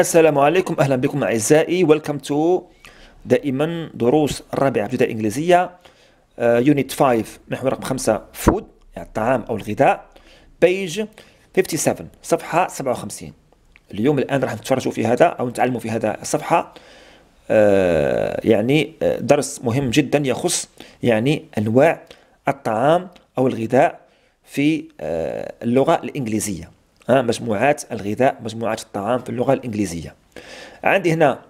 السلام عليكم اهلا بكم اعزائي ويلكم تو دائما دروس الرابعه ابتدائي الانجليزيه يونت uh, 5 محور رقم 5 فود يعني الطعام او الغذاء بيج 57 صفحه 57 اليوم الان راح نتفرجوا في هذا او نتعلموا في هذا الصفحه uh, يعني uh, درس مهم جدا يخص يعني انواع الطعام او الغذاء في اللغه الانجليزيه مجموعات الغذاء مجموعات الطعام في اللغة الإنجليزية عندي هنا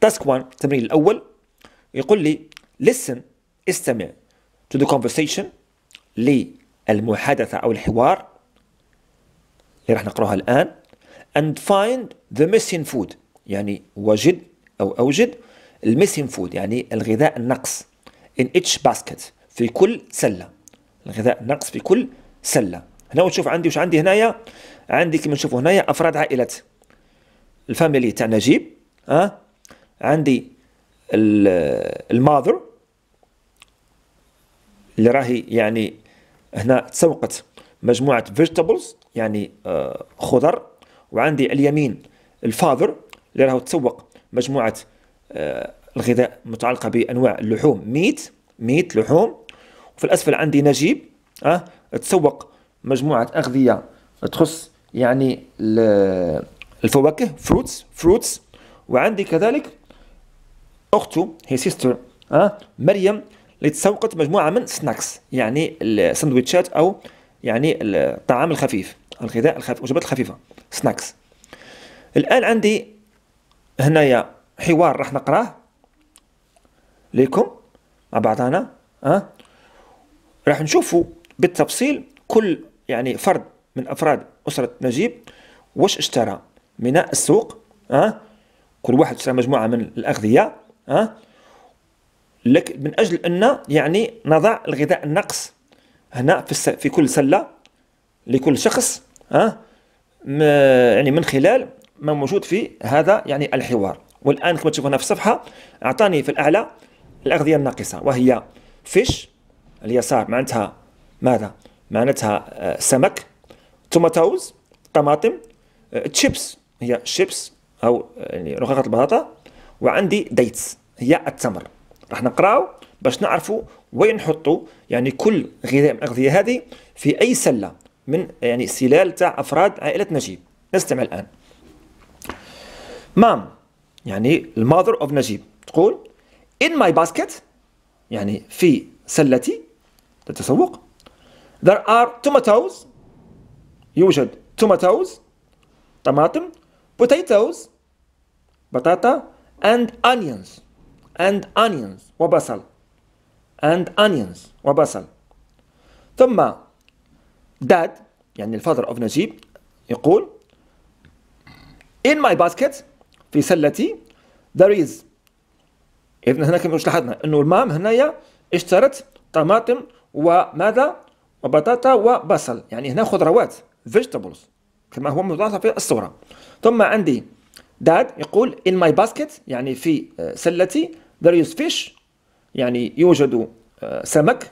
تاسك 1 التمرين الأول يقول لي listen استمع to the conversation للمحادثة أو الحوار اللي راح نقراها الآن and find the missing food يعني وجد أو أوجد الميسين فود يعني الغذاء النقص in each basket في كل سلة الغذاء النقص في كل سلة هنا وتشوف عندي واش عندي هنايا عندي كما نشوفوا هنايا افراد عائلات الفاميلي تاع نجيب ها عندي الماذر اللي راهي يعني هنا تسوقت مجموعه فيجيتابلز يعني آه، خضر وعندي اليمين الفاذر اللي راهو تسوق مجموعه آه، الغذاء متعلقه بانواع اللحوم ميت ميت لحوم وفي الاسفل عندي نجيب أه تسوق مجموعه اغذيه تخص يعني الفواكه فروتس فروتس وعندي كذلك اخته هي سيستر أه؟ مريم اللي تسوقت مجموعه من سناكس يعني السندويتشات او يعني الطعام الخفيف الغذاء الخفيف وجبات الخفيفه سناكس الان عندي هنايا حوار راح نقراه ليكم مع بعضنا أه؟ راح نشوفوا بالتفصيل كل يعني فرد من افراد اسره نجيب واش اشترى من السوق أه؟ كل واحد اشترى مجموعه من الاغذيه أه؟ لك من اجل ان يعني نضع الغذاء النقص هنا في, في كل سله لكل شخص أه؟ يعني من خلال ما موجود في هذا يعني الحوار والان كما تشوفوا هنا في الصفحه اعطاني في الاعلى الاغذيه الناقصه وهي فيش اليسار معناتها ماذا معناتها آه، سمك توماتوز طماطم تشيبس آه، هي شيبس او آه، يعني رقاقه البطاطا وعندي ديتس هي التمر راح نقراو باش نعرفوا وين نحطوا يعني كل غذاء من الاغذيه هذه في اي سله من يعني سلال تاع افراد عائله نجيب نستمع الان مام يعني الماذر اوف نجيب تقول ان ماي باسكت يعني في سلتي للتسوق There are tomatoes يوجد tomatoes طماطم potatoes بطاطا and onions and onions وبصل and onions وبصل ثم dad يعني الفاذر اوف نجيب يقول in my basket في سلتي there is إذن هنا كما لاحظنا انه المام هنايا اشترت طماطم وماذا وبطاطا وبصل يعني هنا خضروات فيجيتابلز كما هو مضاف في الصورة ثم عندي داد يقول in my basket يعني في آه، سلتي there is fish يعني يوجد آه، سمك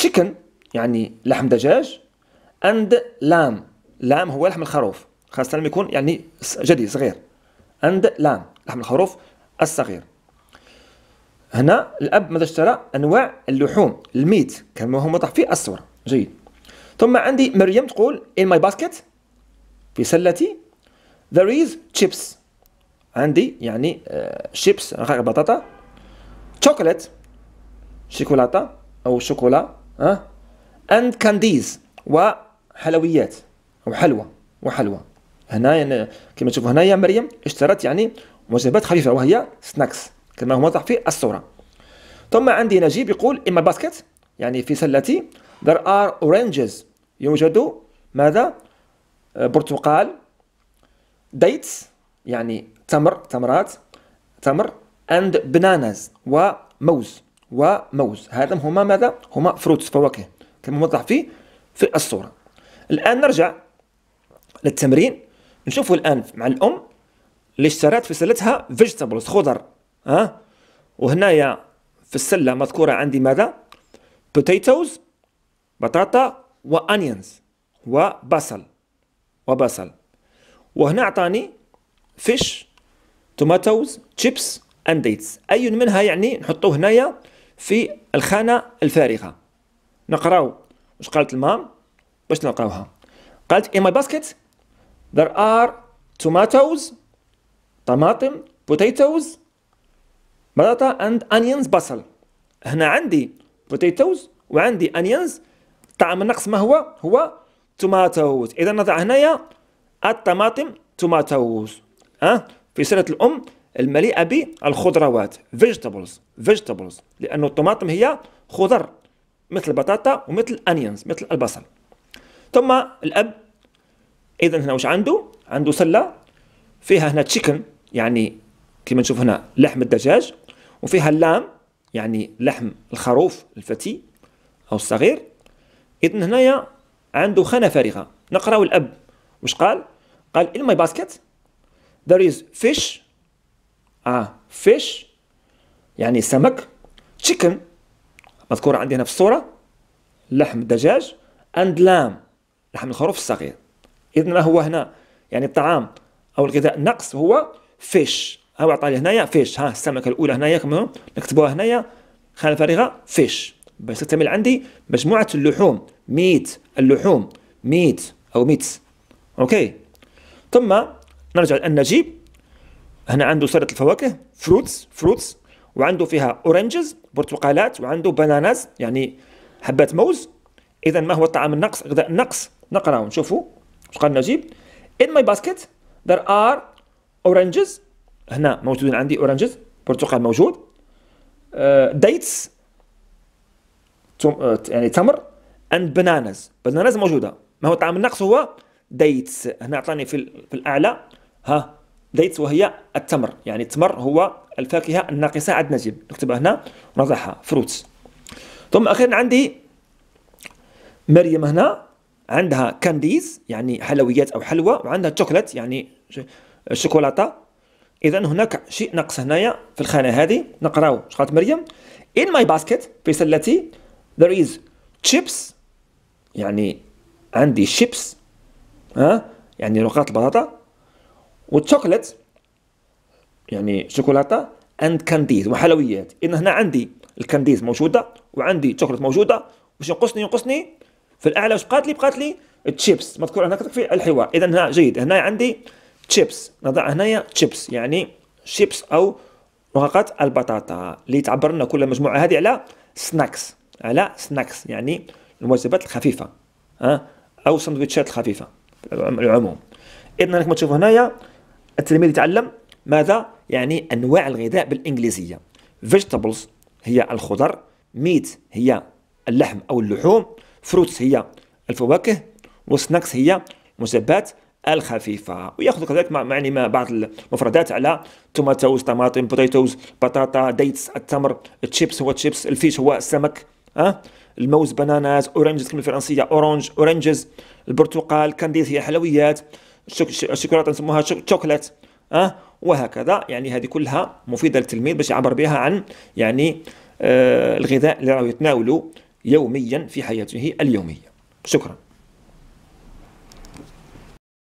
chicken يعني لحم دجاج and lamb لام هو لحم الخروف خاصة لما يكون يعني جدي صغير and lamb لحم الخروف الصغير هنا الأب ماذا اشترى؟ أنواع اللحوم الميت كما هو مضاف في الصورة جيد ثم عندي مريم تقول in my basket في سلتي there is chips عندي يعني شيبس آه، رقاق بطاطا chocolate شوكولاتة أو شوكولا uh, and candies وحلويات أو حلوى وحلوى هنا يعني كما تشوفوا هنايا مريم اشترت يعني وجبات خفيفة وهي سناكس كما هو واضح في الصورة ثم عندي نجيب يقول إما باسكت يعني في سلتي there are oranges يوجد ماذا آه، برتقال dates يعني تمر تمرات تمر and bananas وموز وموز هذا هما ماذا هما فروتس فواكه كما موضح في في الصورة الآن نرجع للتمرين نشوفوا الآن مع الأم اللي اشترات في سلتها vegetables خضر ها أه؟ وهنايا في السلة مذكورة عندي ماذا potatoes بطاطا وانيونز وبصل وبصل وهنا اعطاني فيش توماتوز تشيبس اند ديتس اي منها يعني نحطوه هنايا في الخانه الفارغه نقراو واش قالت المام باش نلقاوها قالت in my basket there are tomatoes طماطم potatoes بطاطا and onions بصل هنا عندي potatoes وعندي onions طعم النقص ما هو هو توماتوز اذا نضع هنايا الطماطم توماتوز أه؟ في سلة الأم المليئة بالخضروات فيجيتابلز فيجيتابلز لأن الطماطم هي خضر مثل البطاطا ومثل الأنيونز مثل البصل ثم الأب إذا هنا واش عنده عنده سلة فيها هنا تشيكن يعني كما نشوف هنا لحم الدجاج وفيها اللام يعني لحم الخروف الفتي أو الصغير اذا هنايا عنده خانه فارغه نقراو الاب واش قال قال in my basket there is fish اه fish يعني سمك chicken مذكور عندي هنا في الصوره لحم الدجاج and lamb لحم الخروف الصغير اذا هو هنا يعني الطعام او الغذاء نقص هو فيش هو عطاني هنايا فيش ها السمكه الاولى هنايا كما نكتبوها هنايا خانه فارغه فيش بستعمل عندي مجموعة اللحوم ميت اللحوم ميت أو ميت أوكي ثم نرجع الآن نجيب هنا عنده سلطة الفواكه فروتس فروتس وعنده فيها أورنجز برتقالات وعنده باناناز يعني حبات موز إذا ما هو الطعام النقص غذاء النقص نقرأ ونشوفوا واش قال نجيب In my basket there are oranges هنا موجودين عندي أورنجز برتقال موجود ديتس آه، آه، يعني تمر اند بنانز بنانز موجوده ما هو الطعام الناقص هو ديتس هنا عطاني في, في الاعلى ها ديتس وهي التمر يعني التمر هو الفاكهه الناقصه عندنا نجيب نكتبها هنا ونضعها فروتس ثم اخيرا عندي مريم هنا عندها كانديز يعني حلويات او حلوى وعندها شوكولات يعني شوكولاته اذا هناك شيء نقص هنايا في الخانه هذه نقراو شقالت مريم in my basket في سلتي there is chips يعني عندي chips ها يعني رقاط البطاطا وتشوكلت يعني شوكولاته اند كانديز وحلويات اذا هنا عندي الكانديز موجوده وعندي شوكولات موجوده واش ينقصني ينقصني في الاعلى واش بقات لي بقات لي تشيبس مذكور هناك في الحوار اذا هنا جيد هنا عندي تشيبس نضع هنايا تشيبس يعني شيبس او رقاقات البطاطا اللي تعبر لنا كل مجموعه هذه على سناكس على سناكس يعني الوجبات الخفيفه ها او السندويتشات الخفيفه العموم اذا كما تشوفوا هنايا التلميذ يتعلم ماذا يعني انواع الغذاء بالانجليزيه فيجيتابلز هي الخضر ميت هي اللحم او اللحوم فروتس هي الفواكه وسناكس هي المنتجات الخفيفة ويأخذ كذلك يعني بعض المفردات على توماتوز طماطم بوتيتوز بطاطا ديتس التمر الشيبس هو الشيبس الفيش هو السمك أه؟ الموز بناناز اورنجز كلمه الفرنسيه اورانج اورنجز البرتقال كانديز هي حلويات الشوكولاته نسموها شوكولات أه؟ وهكذا يعني هذه كلها مفيده للتلميذ باش يعبر بها عن يعني آه الغذاء اللي راه يتناوله يوميا في حياته اليوميه شكرا